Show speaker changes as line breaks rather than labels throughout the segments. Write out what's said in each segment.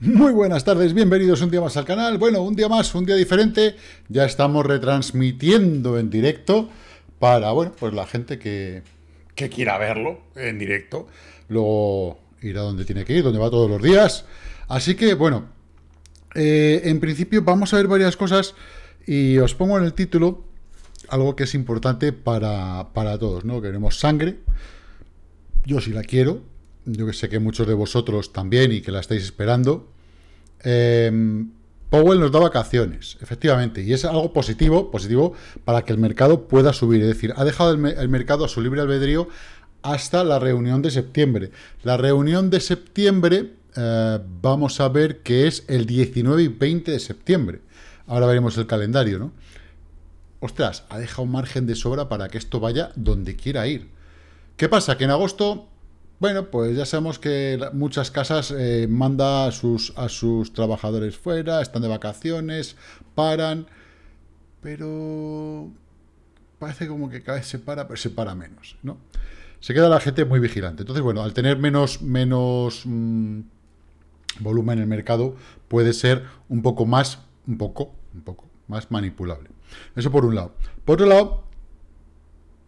Muy buenas tardes, bienvenidos un día más al canal. Bueno, un día más, un día diferente. Ya estamos retransmitiendo en directo para, bueno, pues la gente que, que quiera verlo en directo. Luego irá donde tiene que ir, donde va todos los días. Así que, bueno, eh, en principio vamos a ver varias cosas y os pongo en el título algo que es importante para, para todos, ¿no? Queremos sangre. Yo sí la quiero, yo que sé que muchos de vosotros también y que la estáis esperando, eh, Powell nos da vacaciones, efectivamente, y es algo positivo, positivo para que el mercado pueda subir, es decir, ha dejado el, mercado a su libre albedrío hasta la reunión de septiembre. La reunión de septiembre eh, vamos a ver que es el 19 y 20 de septiembre. Ahora veremos el calendario, ¿no? Ostras, ha dejado un margen de sobra para que esto vaya donde quiera ir. ¿Qué pasa? Que en agosto bueno, pues ya sabemos que muchas casas eh, manda a sus, a sus trabajadores fuera, están de vacaciones, paran, pero parece como que cada vez se para, pero se para menos, ¿no? Se queda la gente muy vigilante. Entonces, bueno, al tener menos, menos mm, volumen en el mercado, puede ser un poco más, un poco, un poco más manipulable. Eso por un lado. Por otro lado,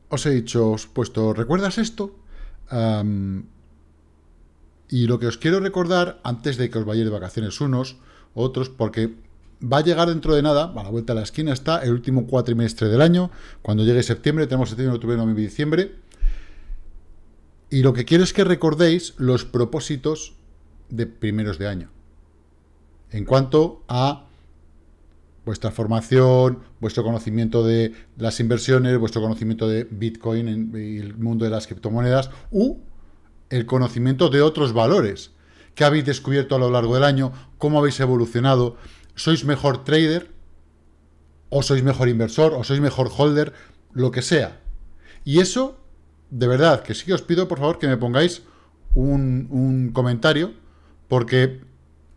os he dicho, os he puesto, ¿recuerdas esto? y lo que os quiero recordar, antes de que os vayáis de vacaciones unos, otros, porque va a llegar dentro de nada, a la vuelta de la esquina está el último cuatrimestre del año, cuando llegue septiembre, tenemos septiembre, octubre, noviembre y diciembre, y lo que quiero es que recordéis los propósitos de primeros de año, en cuanto a vuestra formación, vuestro conocimiento de las inversiones, vuestro conocimiento de Bitcoin y el mundo de las criptomonedas, u el conocimiento de otros valores que habéis descubierto a lo largo del año, cómo habéis evolucionado, sois mejor trader, o sois mejor inversor, o sois mejor holder, lo que sea. Y eso, de verdad, que sí que os pido por favor que me pongáis un, un comentario, porque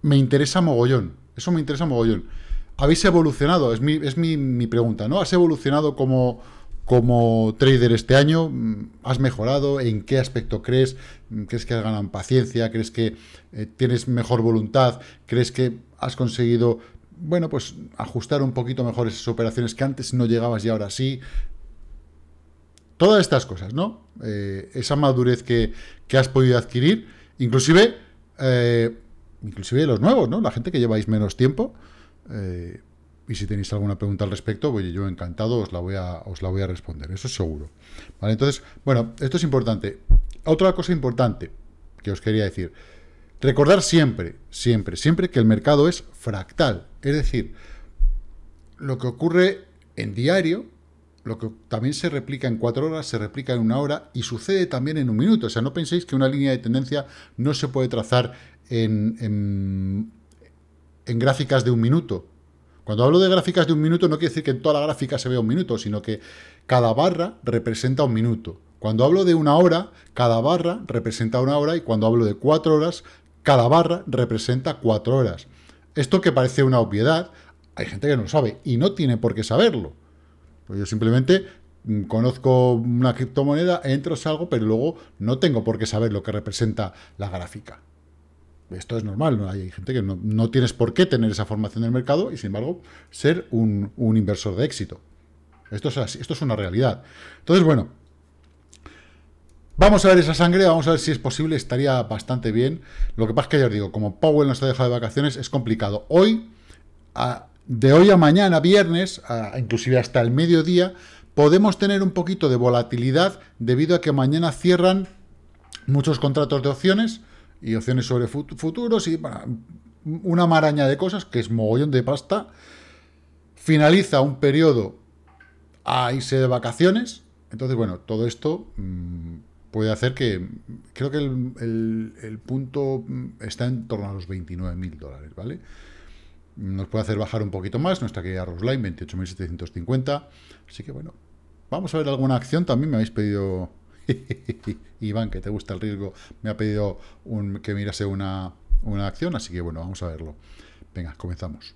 me interesa mogollón, eso me interesa mogollón habéis evolucionado, es mi, pregunta, ¿no? ¿Has evolucionado como, como trader este año? Mm, ¿Has mejorado? ¿En qué aspecto crees? Mm, ¿Crees que has ganado paciencia? ¿Crees que eh, tienes mejor voluntad? ¿Crees que has conseguido, bueno, pues ajustar un poquito mejor esas operaciones que antes no llegabas y ahora sí? Todas estas cosas, ¿no? Eh, esa madurez que, has podido adquirir, inclusive, eh, inclusive los nuevos, ¿no? La gente que lleváis menos tiempo, eh, y si tenéis alguna pregunta al respecto, oye, yo encantado os la voy a, os la voy a responder, eso es seguro. Entonces, bueno, esto es importante. Otra cosa importante que os quería decir. Recordar siempre, siempre, siempre que el mercado es fractal. Es decir, lo que ocurre en diario, lo que también se replica en cuatro horas, se replica en una hora y sucede también en un minuto. O sea, no penséis que una línea de tendencia no se puede trazar en en gráficas de un minuto. Cuando hablo de gráficas de un minuto no quiere decir que en toda la gráfica se vea un minuto, sino que cada barra representa un minuto. Cuando hablo de una hora, cada barra representa una hora y cuando hablo de cuatro horas, cada barra representa cuatro horas. Esto que parece una obviedad, hay gente que no lo sabe y no tiene por qué saberlo. Pues yo simplemente mm, conozco una criptomoneda, entro, salgo, pero luego no tengo por qué saber lo que representa la gráfica. Esto es normal, ¿no? hay gente que no, tienes por qué tener esa formación del mercado y sin embargo ser un, inversor de éxito. Esto es esto es una realidad. Entonces, bueno, Vamos a ver esa sangre, vamos a ver si es posible, estaría bastante bien. Lo que pasa es que ya os digo, como Powell nos ha dejado de vacaciones, es complicado. Hoy, de hoy a mañana, viernes, inclusive hasta el mediodía, podemos tener un poquito de volatilidad debido a que mañana cierran muchos contratos de opciones y opciones sobre futuros y una maraña de cosas que es mogollón de pasta. Finaliza un periodo a irse de vacaciones. Entonces, bueno, todo esto mm, puede hacer que... Creo que el, punto mm, está en torno a los 29.000 dólares, ¿vale? Nos puede hacer bajar un poquito más, nuestra querida Roseline, 28.750. Así que bueno, vamos a ver alguna acción. También me habéis pedido Iván, que te gusta el riesgo, me ha pedido un, que mirase una, una acción, así que bueno, vamos a verlo. Venga, comenzamos.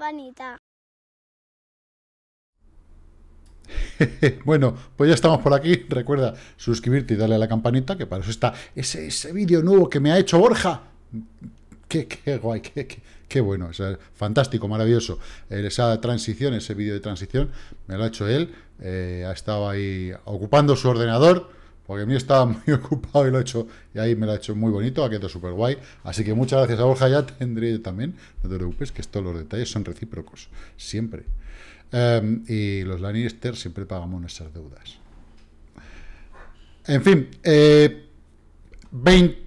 Bueno, pues ya estamos por aquí. Recuerda suscribirte y darle a la campanita, que para eso está ese, vídeo nuevo que me ha hecho Borja. Qué, guay, qué, qué, bueno, fantástico, maravilloso. Eh, esa transición, ese vídeo de transición, me lo ha hecho él. Eh, ha estado ahí ocupando su ordenador porque a mí estaba muy ocupado y lo he hecho, y ahí me lo ha hecho muy bonito, ha quedado súper guay. Así que muchas gracias a Borja, ya tendré también, no te preocupes, que todos los detalles son recíprocos, siempre. Em, y los Lannister siempre pagamos nuestras deudas. En fin,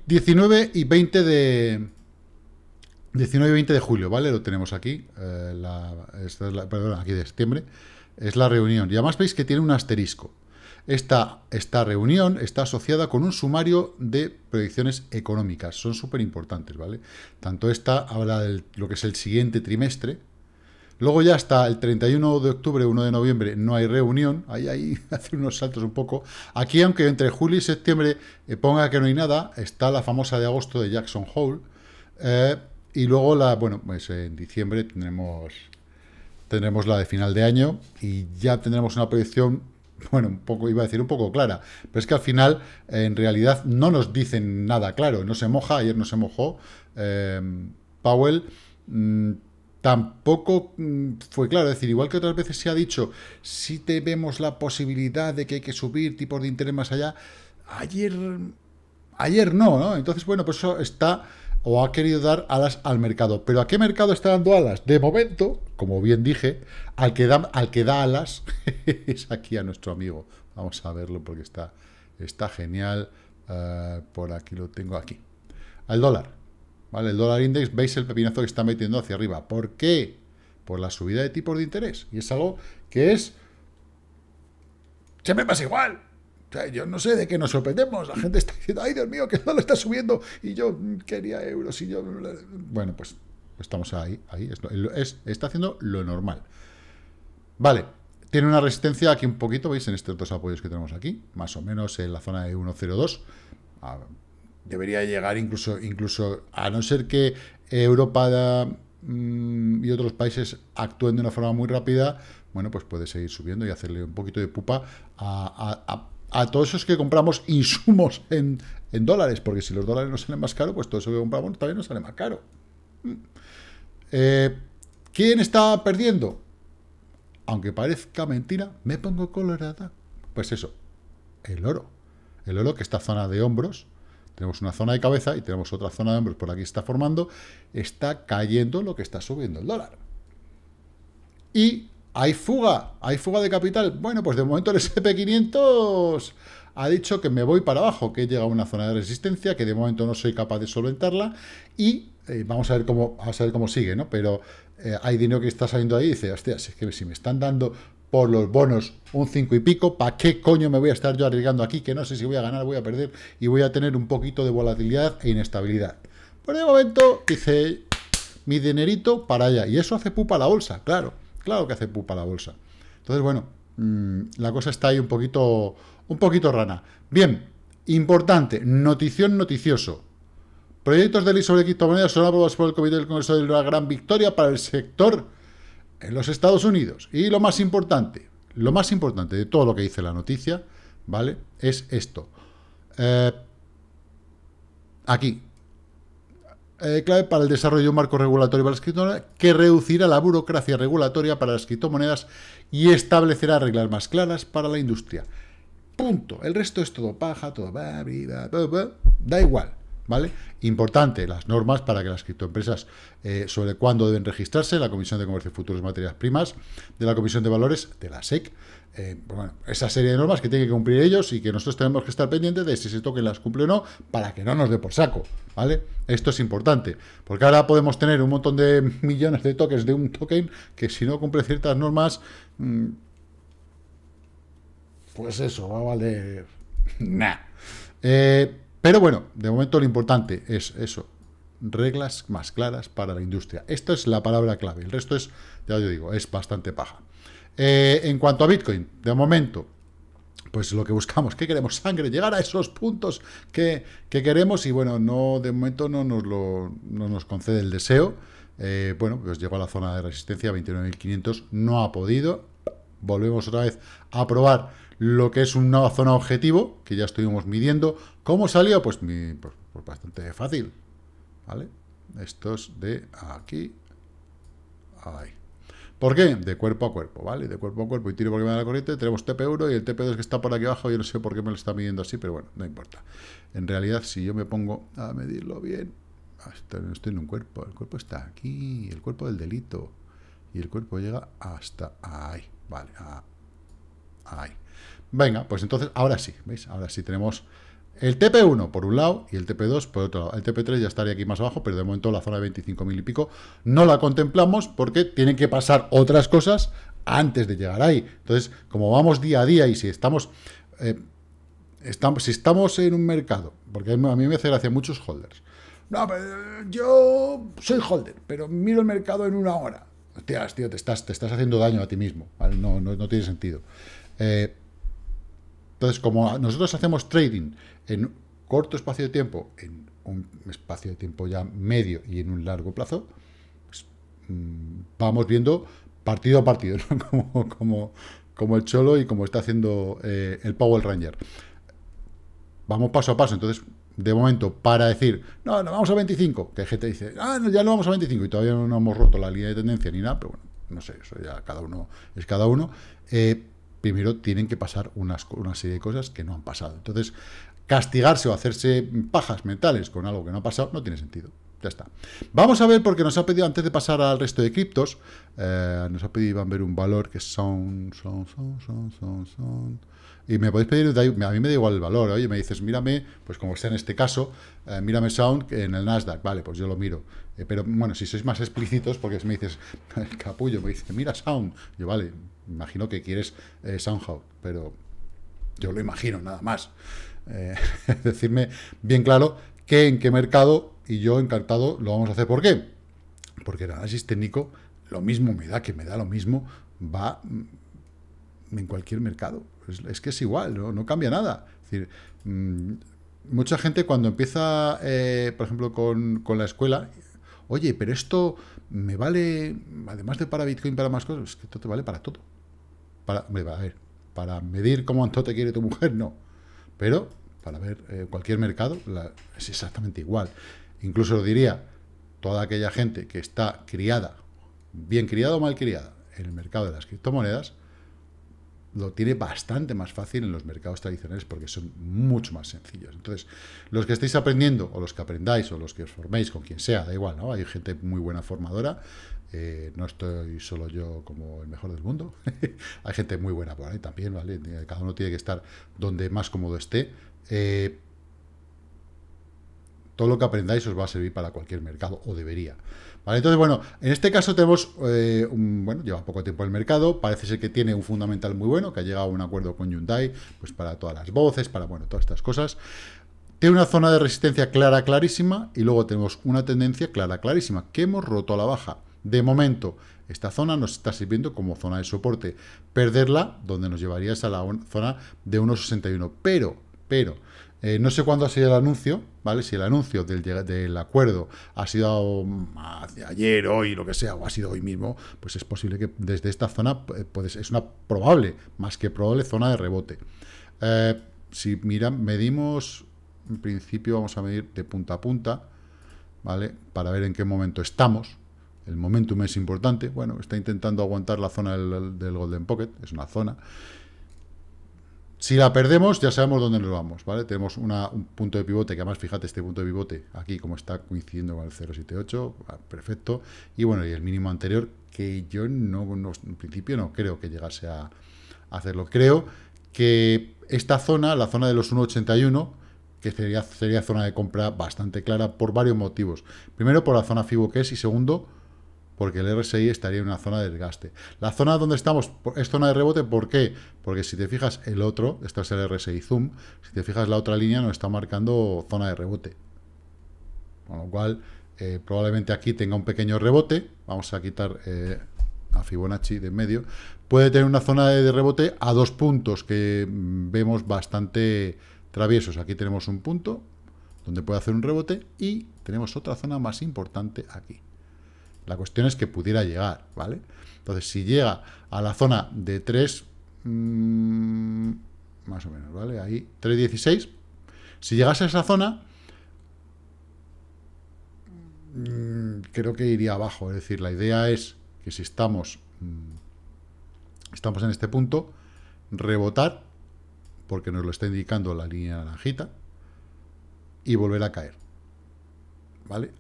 19 eh, y 20 de... 19 y 20 de julio, ¿vale? Lo tenemos aquí, eh, perdón, aquí de septiembre. Es la reunión. Y además veis que tiene un asterisco. Esta, esta reunión está asociada con un sumario de proyecciones económicas. Son súper importantes, ¿vale? Tanto esta habla de lo que es el siguiente trimestre. Luego ya hasta el 31 de octubre, 1 de noviembre, no hay reunión. Ahí, ahí, hace unos saltos un poco. Aquí, aunque entre julio y septiembre eh, ponga que no hay nada, está la famosa de agosto de Jackson Hole. Eh, y luego, la, bueno, pues en diciembre tendremos, tendremos la de final de año y ya tendremos una proyección bueno, un poco, iba a decir un poco clara, pero es que al final, eh, en realidad, no nos dicen nada claro. No se moja, ayer no se mojó. Em, Powell mm, tampoco mm, fue claro. Es decir, igual que otras veces se ha dicho, si te vemos la posibilidad de que hay que subir tipos de interés más allá, ayer, ayer no, ¿no? Entonces, bueno, pues eso está o ha querido dar alas al mercado. ¿Pero a qué mercado está dando alas? De momento, como bien dije, al que da, al que da alas es aquí a nuestro amigo. Vamos a verlo porque está, está genial. Ah, por aquí lo tengo aquí. Al dólar. ¿Vale? El dólar index, veis el pepinazo que está metiendo hacia arriba. ¿Por qué? Por la subida de tipos de interés. Y es algo que es... me pasa igual yo no sé de qué nos sorprendemos. La gente está diciendo, ay Dios mío, que no lo está subiendo. Y yo mm, quería euros y yo... Bueno, pues estamos ahí, ahí. está haciendo lo normal. Vale, tiene una resistencia aquí un poquito, veis, en estos dos apoyos que tenemos aquí. Más o menos en la zona de 102. Ah, debería llegar incluso, incluso, a no ser que Europa mm, y otros países actúen de una forma muy rápida, bueno, pues puede seguir subiendo y hacerle un poquito de pupa a a todos esos que compramos insumos en, dólares, porque si los dólares no salen más caro, pues todo eso que compramos también nos sale más caro. Mm. Eh, ¿Quién está perdiendo? Aunque parezca mentira, me pongo colorada. Pues eso, el oro. El oro que esta zona de hombros, tenemos una zona de cabeza y tenemos otra zona de hombros por aquí está formando, está cayendo lo que está subiendo el dólar. Y ¿Hay fuga? ¿Hay fuga de capital? Bueno, pues de momento el SP500 ha dicho que me voy para abajo, que he llegado a una zona de resistencia, que de momento no soy capaz de solventarla y eh, vamos, a ver cómo, vamos a ver cómo sigue, ¿no? Pero eh, hay dinero que está saliendo ahí y dice, hostia, si es que si me están dando por los bonos un 5 y pico, ¿para qué coño me voy a estar yo arriesgando aquí? Que no sé si voy a ganar, voy a perder y voy a tener un poquito de volatilidad e inestabilidad. Pues de momento dice, mi dinerito para allá. Y eso hace pupa la bolsa, claro. Claro que hace pupa la bolsa. Entonces, bueno, mm, la cosa está ahí un poquito, un poquito rana. Bien, importante, notición noticioso. Proyectos de ley sobre criptomonedas son aprobados por el Comité del Congreso de la Gran Victoria para el sector en los Estados Unidos. Y lo más importante, lo más importante de todo lo que dice la noticia, ¿vale? Es esto. Eh, aquí, eh, clave para el desarrollo de un marco regulatorio para las criptomonedas que reducirá la burocracia regulatoria para las criptomonedas y establecerá reglas más claras para la industria. Punto. El resto es todo paja, todo... Da igual. ¿Vale? Importante, las normas para que las criptoempresas eh, sobre cuándo deben registrarse, la Comisión de Comercio y Futuros y Materias Primas, de la Comisión de Valores, de la SEC, eh, pues bueno, esa serie de normas que tienen que cumplir ellos y que nosotros tenemos que estar pendientes de si ese token las cumple o no, para que no nos dé por saco, ¿vale? Esto es importante, porque ahora podemos tener un montón de millones de tokens de un token que si no cumple ciertas normas, mm, pues eso, va a valer nada. Eh, pero bueno, de momento lo importante es eso, reglas más claras para la industria. Esto es la palabra clave, el resto es, ya yo digo, es bastante paja. Eh, en cuanto a Bitcoin, de momento, pues lo que buscamos, ¿qué queremos? Sangre, llegar a esos puntos que, queremos y bueno, no de momento no nos, no nos concede el deseo. Eh, bueno, pues llegó a la zona de resistencia, 29.500, no ha podido. Volvemos otra vez a probar lo que es una zona objetivo, que ya estuvimos midiendo. ¿Cómo salió? Pues, pues, pues bastante fácil, ¿vale? Estos de aquí ahí. ¿Por qué? De cuerpo a cuerpo, ¿vale? De cuerpo a cuerpo y tiro porque me da la corriente. Tenemos TP1 y el TP2 que está por aquí abajo. Yo no sé por qué me lo está midiendo así, pero bueno, no importa. En realidad, si yo me pongo a medirlo bien, ah, estoy en un cuerpo. El cuerpo está aquí, el cuerpo del delito. Y el cuerpo llega hasta ahí, ¿vale? ahí. Venga, pues entonces ahora sí, ¿veis? Ahora sí tenemos el TP1 por un lado y el TP2 por otro lado. El TP3 ya estaría aquí más abajo, pero de momento la zona de 25.000 y pico no la contemplamos porque tienen que pasar otras cosas antes de llegar ahí. Entonces, como vamos día a día y si estamos... Eh, estamos si estamos en un mercado, porque a mí me hace gracia muchos holders. No, pero yo soy holder, pero miro el mercado en una hora. Hostias, tío, te estás, te estás haciendo daño a ti mismo. No, no, no tiene sentido. Eh, entonces, como nosotros hacemos trading en corto espacio de tiempo, en un espacio de tiempo ya medio y en un largo plazo, pues, mm, vamos viendo partido a partido, como, el Cholo y como está haciendo eh, el Power Ranger. Vamos paso a paso, entonces, de momento, para decir, no, no, vamos a 25, que gente dice, ah, ya no vamos a 25 y todavía no hemos roto la línea de tendencia ni nada, pero bueno, no sé, eso ya cada uno es cada uno. Eh, primero tienen que pasar una serie de cosas que no han pasado. Entonces, castigarse o hacerse pajas mentales con algo que no ha pasado no tiene sentido. Ya está. Vamos a ver, porque nos ha pedido, antes de pasar al resto de criptos, eh, nos ha pedido, a ver un valor que son, son, son, son, son, son, y me podéis pedir, a mí me da igual el valor, oye, me dices, mírame, pues como sea en este caso, eh, mírame Sound en el Nasdaq, vale, pues yo lo miro. Eh, pero bueno, si sois más explícitos, porque si me dices, el capullo, me dice, mira Sound, yo vale, imagino que quieres eh, Soundhow, pero yo lo imagino, nada más. Eh, decirme bien claro qué, en qué mercado, y yo encantado lo vamos a hacer. ¿Por qué? Porque el análisis técnico, lo mismo me da, que me da lo mismo, va mm, en cualquier mercado. Pues, es que es igual, no, no cambia nada. decir, mm, mucha gente cuando empieza, eh, por ejemplo, con, la escuela, oye, pero esto me vale, además de para Bitcoin, para más cosas, es que esto te vale para todo. Para, para medir cómo anto te quiere tu mujer, no. Pero para ver eh, cualquier mercado es exactamente igual. Incluso lo diría, toda aquella gente que está criada, bien criada o mal criada, en el mercado de las criptomonedas, lo tiene bastante más fácil en los mercados tradicionales porque son mucho más sencillos. Entonces, los que estáis aprendiendo, o los que aprendáis, o los que os forméis, con quien sea, da igual, ¿no? Hay gente muy buena formadora, eh, no estoy solo yo como el mejor del mundo, hay gente muy buena por ahí también, ¿vale? Eh, cada uno tiene que estar donde más cómodo esté. Eh, todo lo que aprendáis os va a servir para cualquier mercado, o debería entonces, bueno, en este caso tenemos, eh, bueno, lleva poco tiempo el mercado, parece ser que tiene un fundamental muy bueno, que ha llegado a un acuerdo con Hyundai, pues para todas las voces, para, bueno, todas estas cosas. Tiene una zona de resistencia clara, clarísima, y luego tenemos una tendencia clara, clarísima, que hemos roto a la baja. De momento, esta zona nos está sirviendo como zona de soporte. Perderla, donde nos llevaría a la zona de 1,61. Pero, pero, eh, no sé cuándo ha sido el anuncio, ¿vale? Si el anuncio del, acuerdo ha sido ayer, hoy, lo que sea, o ha sido hoy mismo, pues es posible que desde esta zona, eh, pues es una probable, más que probable, zona de rebote. Eh, si miran, medimos, en principio vamos a medir de punta a punta, ¿vale? Para ver en qué momento estamos. El momentum es importante. Bueno, está intentando aguantar la zona del Golden Pocket, es una zona. Si la perdemos, ya sabemos dónde nos vamos, ¿vale? Tenemos un punto de pivote, que además, fíjate, este punto de pivote aquí, como está coincidiendo con el 078, ah, perfecto. Y bueno, y el mínimo anterior, que yo no, en principio no creo que llegase a, hacerlo. Creo que esta zona, la zona de los 1.81, que sería, sería zona de compra bastante clara por varios motivos. Primero, por la zona FIBO que es, y segundo, porque el RSI estaría en una zona de desgaste. La zona donde estamos es zona de rebote, ¿por qué? Porque si te fijas el otro, esto es el RSI Zoom, si te fijas la otra línea nos está marcando zona de rebote. Con lo cual, eh, probablemente aquí tenga un pequeño rebote, vamos a quitar eh, a Fibonacci de en medio, puede tener una zona de rebote a dos puntos que mm, vemos bastante traviesos. Aquí tenemos un punto donde puede hacer un rebote y tenemos otra zona más importante aquí. La cuestión es que pudiera llegar, ¿vale? Entonces, si llega a la zona de 3, mm, más o menos, ¿vale? Ahí, 3.16, si llegase a esa zona, mm, creo que iría abajo. Es decir, la idea es que si estamos, mm, estamos en este punto, rebotar, porque nos lo está indicando la línea naranjita, y volver a caer, ¿vale?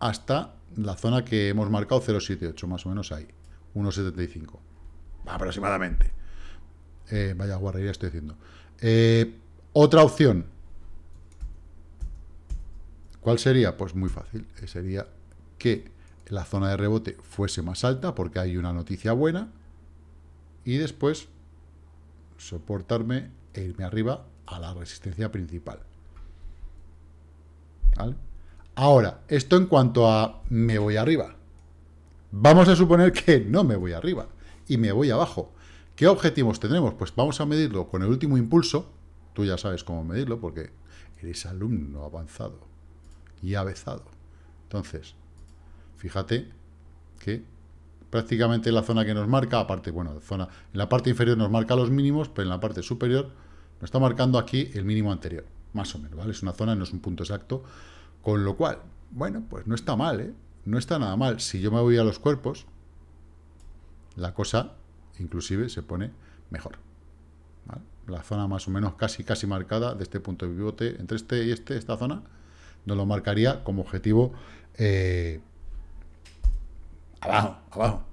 Hasta la zona que hemos marcado 0,78, más o menos ahí, 1,75, aproximadamente. Eh, vaya guarrería estoy diciendo. Eh, otra opción. ¿Cuál sería? Pues muy fácil. Eh, sería que la zona de rebote fuese más alta porque hay una noticia buena y después soportarme e irme arriba a la resistencia principal. ¿Vale? Ahora, esto en cuanto a me voy arriba. Vamos a suponer que no me voy arriba y me voy abajo. ¿Qué objetivos tendremos? Pues vamos a medirlo con el último impulso. Tú ya sabes cómo medirlo porque eres alumno avanzado y avezado. Entonces, fíjate que prácticamente la zona que nos marca, aparte, bueno, zona, en la parte inferior nos marca los mínimos, pero en la parte superior nos está marcando aquí el mínimo anterior, más o menos, ¿vale? Es una zona, no es un punto exacto, con lo cual, bueno, pues no está mal, ¿eh? No está nada mal. Si yo me voy a los cuerpos, la cosa inclusive se pone mejor. La zona más o menos casi casi marcada de este punto de pivote, entre este y este, esta zona, nos lo marcaría como objetivo eh, abajo, abajo.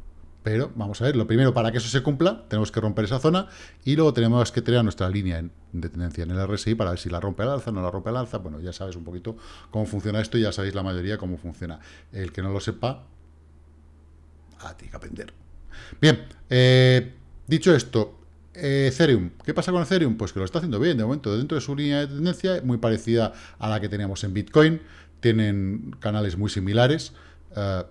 Pero vamos a ver, lo primero, para que eso se cumpla, tenemos que romper esa zona y luego tenemos que tener nuestra línea de tendencia en el RSI para ver si la rompe al alza, no la rompe al alza. Bueno, ya sabes un poquito cómo funciona esto ya sabéis la mayoría cómo funciona. El que no lo sepa, a ti que aprender. Bien, eh, dicho esto, eh, Ethereum. ¿Qué pasa con Ethereum? Pues que lo está haciendo bien de momento, dentro de su línea de tendencia, muy parecida a la que teníamos en Bitcoin. Tienen canales muy similares. Eh,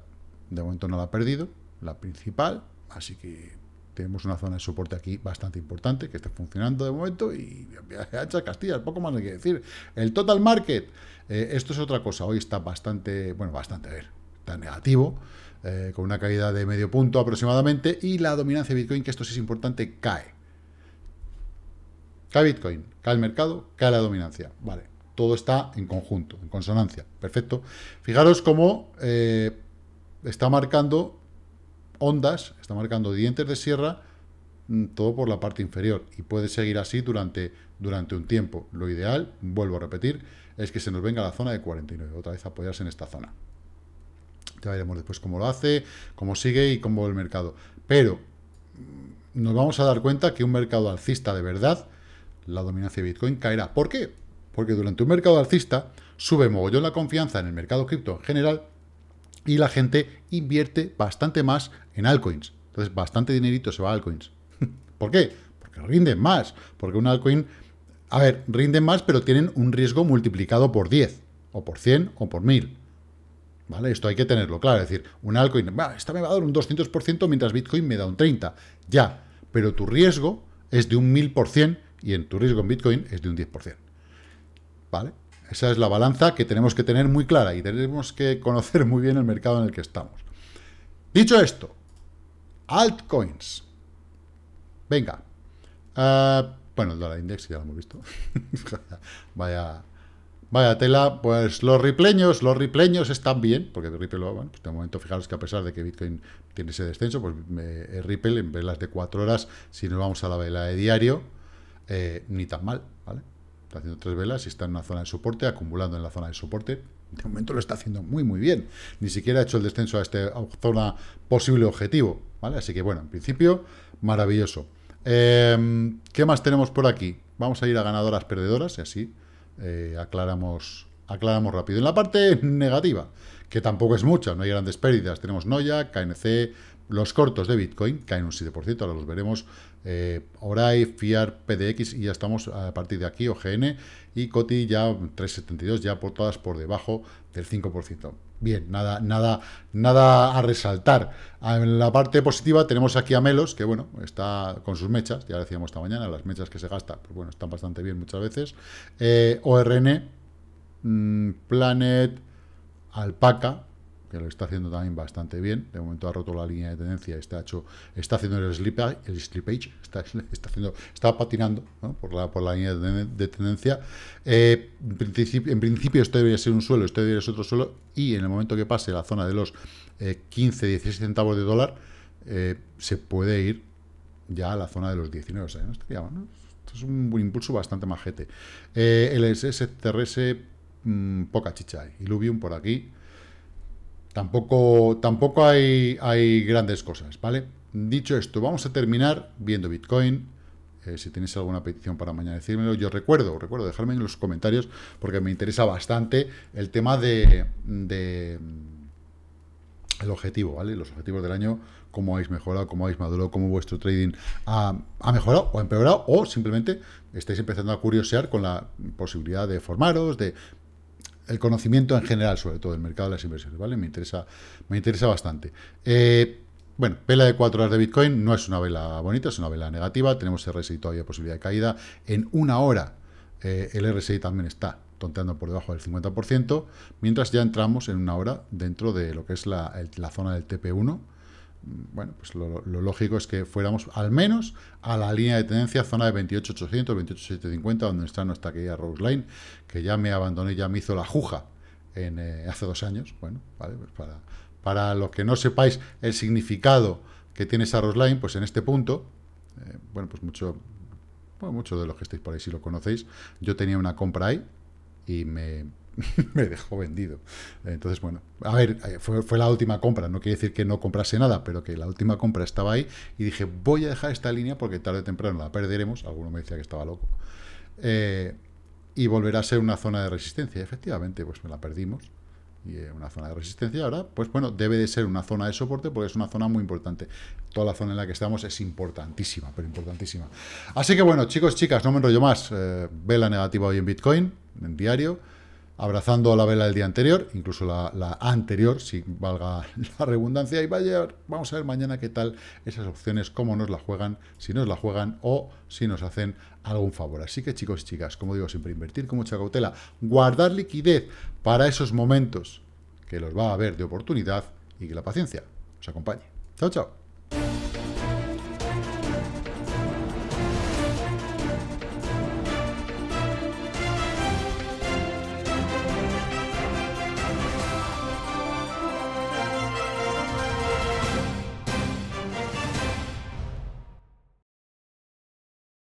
de momento no la ha perdido la principal, así que tenemos una zona de soporte aquí bastante importante que está funcionando de momento y hacha Castilla, poco más hay que decir. El total market, eh, esto es otra cosa, hoy está bastante, bueno, bastante, a ver, está negativo, eh, con una caída de medio punto aproximadamente y la dominancia de Bitcoin, que esto sí es importante, cae. Cae Bitcoin, cae el mercado, cae la dominancia, vale. Todo está en conjunto, en consonancia, perfecto. Fijaros cómo eh, está marcando ondas, está marcando dientes de sierra, mm, todo por la parte inferior. Y puede seguir así durante, durante un tiempo. Lo ideal, vuelvo a repetir, es que se nos venga la zona de 49. Otra vez apoyarse en esta zona. Ya veremos después cómo lo hace, cómo sigue y cómo el mercado. Pero mm, nos vamos a dar cuenta que un mercado alcista de verdad, la dominancia de Bitcoin caerá. ¿Por qué? Porque durante un mercado alcista sube mogollón la confianza en el mercado cripto en general y la gente invierte bastante más en altcoins. Entonces, bastante dinerito se va a altcoins. ¿Por qué? Porque rinden más. Porque un altcoin, a ver, rinden más, pero tienen un riesgo multiplicado por 10, o por 100, o por 1000. ¿Vale? Esto hay que tenerlo claro. Es decir, un altcoin, está esta me va a dar un 200% mientras Bitcoin me da un 30%. Ya, pero tu riesgo es de un 1000% y en tu riesgo en Bitcoin es de un 10%. ¿Vale? Esa es la balanza que tenemos que tener muy clara y tenemos que conocer muy bien el mercado en el que estamos. Dicho esto, altcoins. Venga. Ah, bueno, el dólar index ya lo hemos visto. vaya, vaya tela. Pues los ripleños, los ripleños están bien, porque Ripple, bueno, pues de momento fijaros que a pesar de que Bitcoin tiene ese descenso, pues eh, Ripple en velas de cuatro horas, si nos vamos a la vela de diario, eh, ni tan mal. Está haciendo tres velas y está en una zona de soporte, acumulando en la zona de soporte. De momento lo está haciendo muy, muy bien. Ni siquiera ha hecho el descenso a esta zona posible objetivo. ¿vale? Así que, bueno, en principio, maravilloso. Em, ¿Qué más tenemos por aquí? Vamos a ir a ganadoras, perdedoras y así eh, aclaramos, aclaramos rápido. En la parte negativa, que tampoco es mucha, no hay grandes pérdidas. Tenemos Noya, KNC, los cortos de Bitcoin caen un 7%, ahora los veremos. Eh, Orai, FIAR, PDX y ya estamos a partir de aquí, OGN y COTI ya 3,72, ya por todas por debajo del 5%. Bien, nada, nada, nada a resaltar. En la parte positiva tenemos aquí a Melos, que bueno, está con sus mechas, ya lo decíamos esta mañana, las mechas que se gasta, pues bueno, están bastante bien muchas veces. Eh, ORN, mm, Planet, Alpaca, que lo está haciendo también bastante bien. De momento ha roto la línea de tendencia, está hecho, está haciendo el slippage, el está, está, haciendo, está patinando por, la, por la línea de, tendencia. Eh, en, principio, en, principio, esto debería ser un suelo, esto debería ser otro suelo, y en el momento que pase la zona de los 15, eh, 16 centavos de dólar, eh, se puede ir ya a la zona de los 19. Esto es un, impulso bastante majete. el SSTRS, mm, poca chicha. Iluvium por aquí Tampoco, tampoco hay, hay grandes cosas, ¿vale? Dicho esto, vamos a terminar viendo Bitcoin. Eh, si tenéis alguna petición para mañana, decírmelo. Yo recuerdo, recuerdo, dejarme en los comentarios porque me interesa bastante el tema de, de el objetivo, ¿vale? Los objetivos del año, cómo habéis mejorado, cómo habéis madurado, cómo vuestro trading ha, ha, mejorado o empeorado, o simplemente estáis empezando a curiosear con la posibilidad de formaros, de el conocimiento en general, sobre todo, el mercado de las inversiones, ¿vale? Me interesa, me interesa bastante. Eh, bueno, vela de 4 horas de Bitcoin no es una vela bonita, es una vela negativa. Tenemos RSI todavía posibilidad de caída. En una hora eh, el RSI también está tonteando por debajo del 50%, mientras ya entramos en una hora dentro de lo que es la, la zona del TP1, bueno, pues lo, lógico es que fuéramos al menos a la línea de tendencia, zona de 28.800, 28.750, donde está nuestra querida Rose Line, que ya me abandoné, ya me hizo la juja en, eh, hace dos años. Bueno, vale, pues para, para los que no sepáis el significado que tiene esa Roseline, Line, pues en este punto, eh, bueno, pues mucho, muchos de los que estáis por ahí, si lo conocéis, yo tenía una compra ahí y me me dejó vendido. Entonces, bueno, a ver, eh, fue, la última compra, no quiere decir que no comprase nada, pero que la última compra estaba ahí y dije, voy a dejar esta línea porque tarde o temprano la perderemos. Alguno me decía que estaba loco. Eh, y volverá a ser una zona de resistencia. Efectivamente, pues me la perdimos. Y eh, una zona de resistencia ahora, pues bueno, debe de ser una zona de soporte porque es una zona muy importante. Toda la zona en la que estamos es importantísima, pero importantísima. Así que bueno, chicos, chicas, no me enrollo más. Ve la negativa hoy en Bitcoin, en diario abrazando la vela del día anterior, incluso la, anterior, si valga la redundancia, y vaya, vamos a ver mañana qué tal esas opciones, cómo nos la juegan, si nos la juegan o si nos hacen algún favor. Así que chicos y chicas, como digo siempre, invertir con mucha cautela, guardar liquidez para esos momentos que los va a haber de oportunidad y que la paciencia os acompañe. Chao, chao.